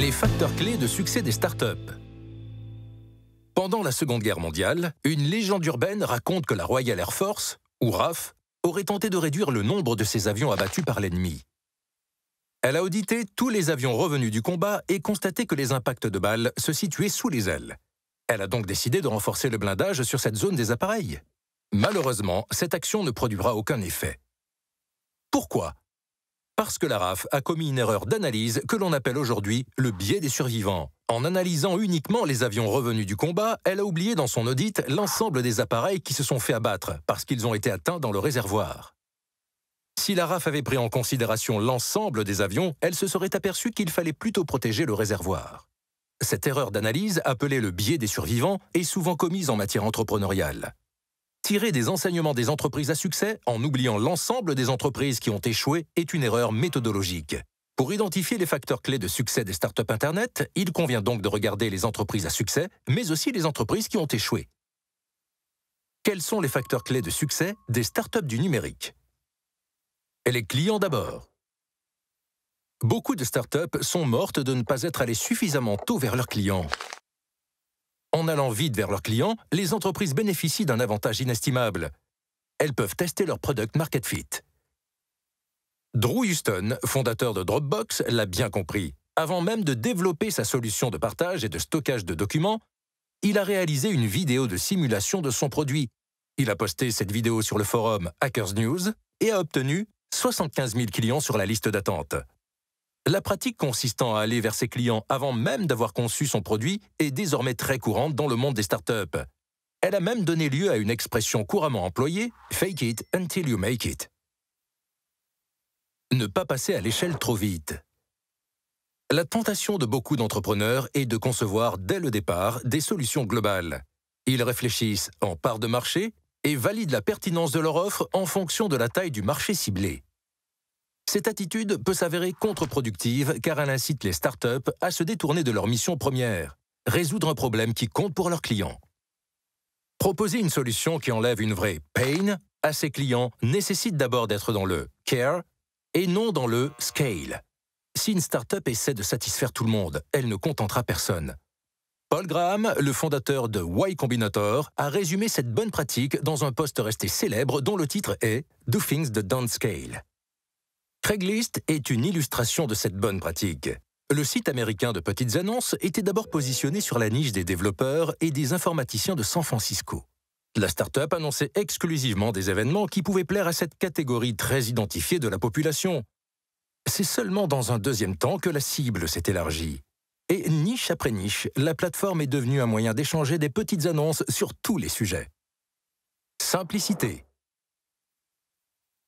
Les facteurs clés de succès des startups. Pendant la Seconde Guerre mondiale, une légende urbaine raconte que la Royal Air Force, ou RAF, aurait tenté de réduire le nombre de ses avions abattus par l'ennemi. Elle a audité tous les avions revenus du combat et constaté que les impacts de balles se situaient sous les ailes. Elle a donc décidé de renforcer le blindage sur cette zone des appareils. Malheureusement, cette action ne produira aucun effet. Pourquoi parce que la RAF a commis une erreur d'analyse que l'on appelle aujourd'hui le biais des survivants. En analysant uniquement les avions revenus du combat, elle a oublié dans son audit l'ensemble des appareils qui se sont fait abattre parce qu'ils ont été atteints dans le réservoir. Si la RAF avait pris en considération l'ensemble des avions, elle se serait aperçue qu'il fallait plutôt protéger le réservoir. Cette erreur d'analyse, appelée le biais des survivants, est souvent commise en matière entrepreneuriale. Tirer des enseignements des entreprises à succès en oubliant l'ensemble des entreprises qui ont échoué est une erreur méthodologique. Pour identifier les facteurs clés de succès des startups Internet, il convient donc de regarder les entreprises à succès, mais aussi les entreprises qui ont échoué. Quels sont les facteurs clés de succès des startups du numérique Et les clients d'abord. Beaucoup de startups sont mortes de ne pas être allées suffisamment tôt vers leurs clients. En allant vite vers leurs clients, les entreprises bénéficient d'un avantage inestimable. Elles peuvent tester leur product market fit. Drew Houston, fondateur de Dropbox, l'a bien compris. Avant même de développer sa solution de partage et de stockage de documents, il a réalisé une vidéo de simulation de son produit. Il a posté cette vidéo sur le forum Hackers News et a obtenu 75 000 clients sur la liste d'attente. La pratique consistant à aller vers ses clients avant même d'avoir conçu son produit est désormais très courante dans le monde des startups. Elle a même donné lieu à une expression couramment employée, fake it until you make it. Ne pas passer à l'échelle trop vite. La tentation de beaucoup d'entrepreneurs est de concevoir dès le départ des solutions globales. Ils réfléchissent en part de marché et valident la pertinence de leur offre en fonction de la taille du marché ciblé. Cette attitude peut s'avérer contre-productive car elle incite les startups à se détourner de leur mission première, résoudre un problème qui compte pour leurs clients. Proposer une solution qui enlève une vraie pain à ses clients nécessite d'abord d'être dans le care et non dans le scale. Si une startup essaie de satisfaire tout le monde, elle ne contentera personne. Paul Graham, le fondateur de Y Combinator, a résumé cette bonne pratique dans un post resté célèbre dont le titre est Do Things the Don't Scale. Craigslist est une illustration de cette bonne pratique. Le site américain de petites annonces était d'abord positionné sur la niche des développeurs et des informaticiens de San Francisco. La startup annonçait exclusivement des événements qui pouvaient plaire à cette catégorie très identifiée de la population. C'est seulement dans un deuxième temps que la cible s'est élargie. Et niche après niche, la plateforme est devenue un moyen d'échanger des petites annonces sur tous les sujets. Simplicité,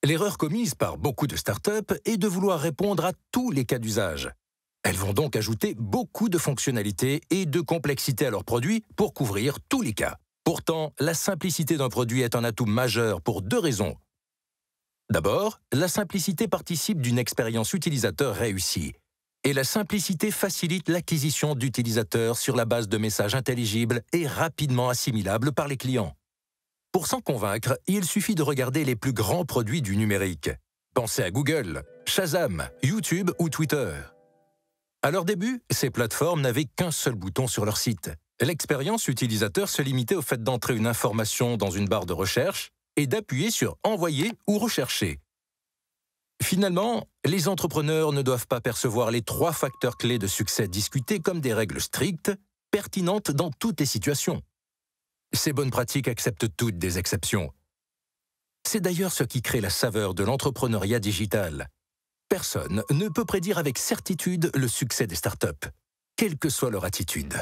L'erreur commise par beaucoup de startups est de vouloir répondre à tous les cas d'usage. Elles vont donc ajouter beaucoup de fonctionnalités et de complexité à leurs produits pour couvrir tous les cas. Pourtant, la simplicité d'un produit est un atout majeur pour deux raisons. D'abord, la simplicité participe d'une expérience utilisateur réussie. Et la simplicité facilite l'acquisition d'utilisateurs sur la base de messages intelligibles et rapidement assimilables par les clients. Pour s'en convaincre, il suffit de regarder les plus grands produits du numérique. Pensez à Google, Shazam, YouTube ou Twitter. À leur début, ces plateformes n'avaient qu'un seul bouton sur leur site. L'expérience utilisateur se limitait au fait d'entrer une information dans une barre de recherche et d'appuyer sur Envoyer ou Rechercher. Finalement, les entrepreneurs ne doivent pas percevoir les trois facteurs clés de succès discutés comme des règles strictes, pertinentes dans toutes les situations. Ces bonnes pratiques acceptent toutes des exceptions. C'est d'ailleurs ce qui crée la saveur de l'entrepreneuriat digital. Personne ne peut prédire avec certitude le succès des startups, quelle que soit leur attitude.